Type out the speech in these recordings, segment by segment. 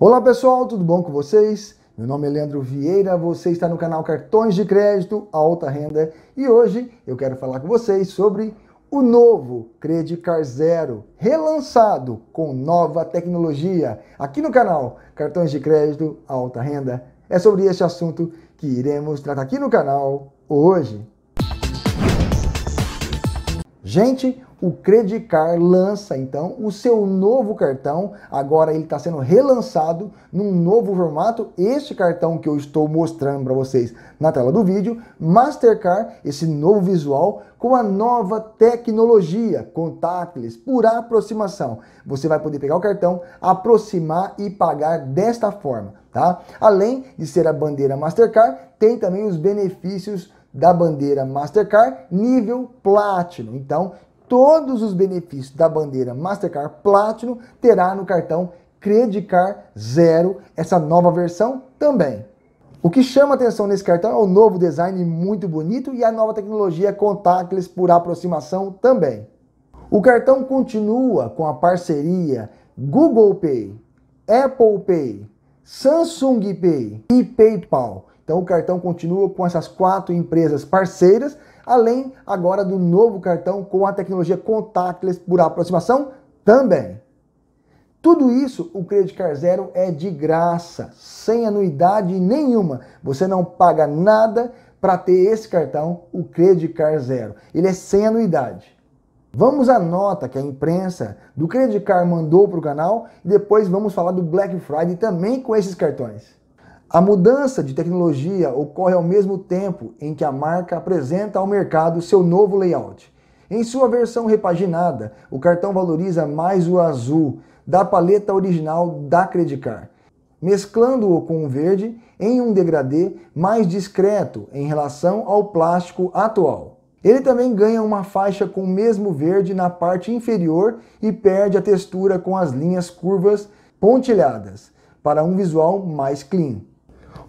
Olá pessoal, tudo bom com vocês? Meu nome é Leandro Vieira, você está no canal Cartões de Crédito Alta Renda e hoje eu quero falar com vocês sobre o novo Card Zero, relançado com nova tecnologia, aqui no canal Cartões de Crédito Alta Renda. É sobre este assunto que iremos tratar aqui no canal hoje. Gente, o Credicar lança então o seu novo cartão. Agora ele está sendo relançado num novo formato. Este cartão que eu estou mostrando para vocês na tela do vídeo, Mastercard, esse novo visual com a nova tecnologia contactless por aproximação. Você vai poder pegar o cartão, aproximar e pagar desta forma, tá? Além de ser a bandeira Mastercard, tem também os benefícios da bandeira Mastercard nível Platinum. Então, todos os benefícios da bandeira Mastercard Platinum terá no cartão Credicard Zero, essa nova versão também. O que chama atenção nesse cartão é o novo design muito bonito e a nova tecnologia contactless por aproximação também. O cartão continua com a parceria Google Pay, Apple Pay, Samsung Pay e PayPal. Então o cartão continua com essas quatro empresas parceiras além agora do novo cartão com a tecnologia contactless por aproximação também. Tudo isso o Credit Card Zero é de graça, sem anuidade nenhuma. Você não paga nada para ter esse cartão, o Credit Card Zero. Ele é sem anuidade. Vamos à nota que a imprensa do Credit Card mandou para o canal e depois vamos falar do Black Friday também com esses cartões. A mudança de tecnologia ocorre ao mesmo tempo em que a marca apresenta ao mercado seu novo layout. Em sua versão repaginada, o cartão valoriza mais o azul da paleta original da Credicar, mesclando-o com o verde em um degradê mais discreto em relação ao plástico atual. Ele também ganha uma faixa com o mesmo verde na parte inferior e perde a textura com as linhas curvas pontilhadas, para um visual mais clean.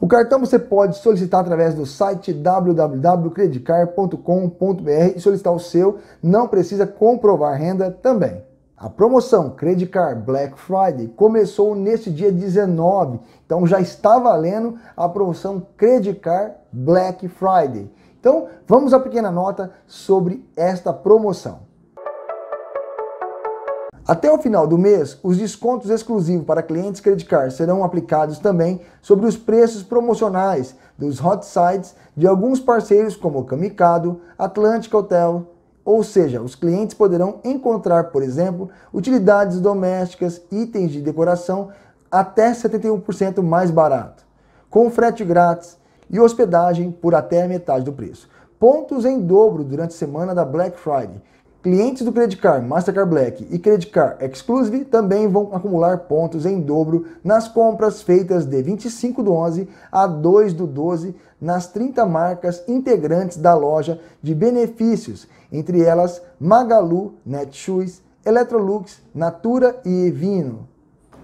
O cartão você pode solicitar através do site www.credicar.com.br e solicitar o seu, não precisa comprovar renda também. A promoção Credicar Black Friday começou neste dia 19, então já está valendo a promoção Credicar Black Friday. Então vamos à pequena nota sobre esta promoção. Até o final do mês, os descontos exclusivos para clientes Credit Card serão aplicados também sobre os preços promocionais dos hot sites de alguns parceiros como Camicado, Atlantic Hotel, ou seja, os clientes poderão encontrar, por exemplo, utilidades domésticas, itens de decoração até 71% mais barato, com frete grátis e hospedagem por até metade do preço. Pontos em dobro durante a semana da Black Friday. Clientes do Credit Card Mastercard Black e Credit Card Exclusive também vão acumular pontos em dobro nas compras feitas de 25 do 11 a 2 do 12 nas 30 marcas integrantes da loja de benefícios, entre elas Magalu, Netshoes, Electrolux, Natura e Evino.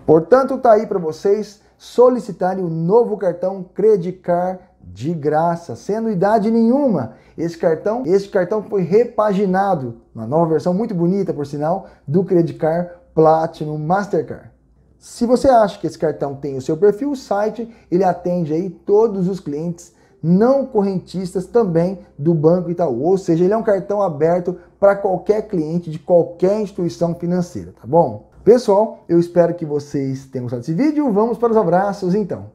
Portanto, está aí para vocês solicitarem o novo cartão Credit Card de graça, sem anuidade nenhuma. Esse cartão, esse cartão foi repaginado, uma nova versão muito bonita, por sinal, do Credit Card Platinum Mastercard. Se você acha que esse cartão tem o seu perfil, o site ele atende aí todos os clientes não correntistas também do Banco Itaú, ou seja, ele é um cartão aberto para qualquer cliente de qualquer instituição financeira, tá bom? Pessoal, eu espero que vocês tenham gostado desse vídeo. Vamos para os abraços então.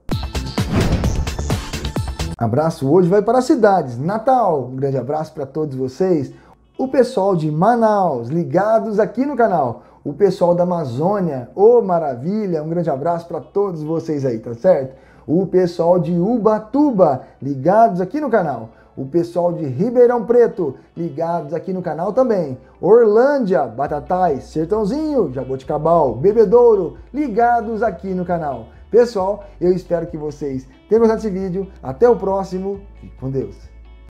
Abraço hoje vai para as cidades. Natal, um grande abraço para todos vocês. O pessoal de Manaus, ligados aqui no canal. O pessoal da Amazônia, ô oh, maravilha, um grande abraço para todos vocês aí, tá certo? O pessoal de Ubatuba, ligados aqui no canal. O pessoal de Ribeirão Preto, ligados aqui no canal também. Orlândia, Batatais, Sertãozinho, Jaboticabal, Bebedouro, ligados aqui no canal. Pessoal, eu espero que vocês tenham gostado desse vídeo. Até o próximo. e com Deus.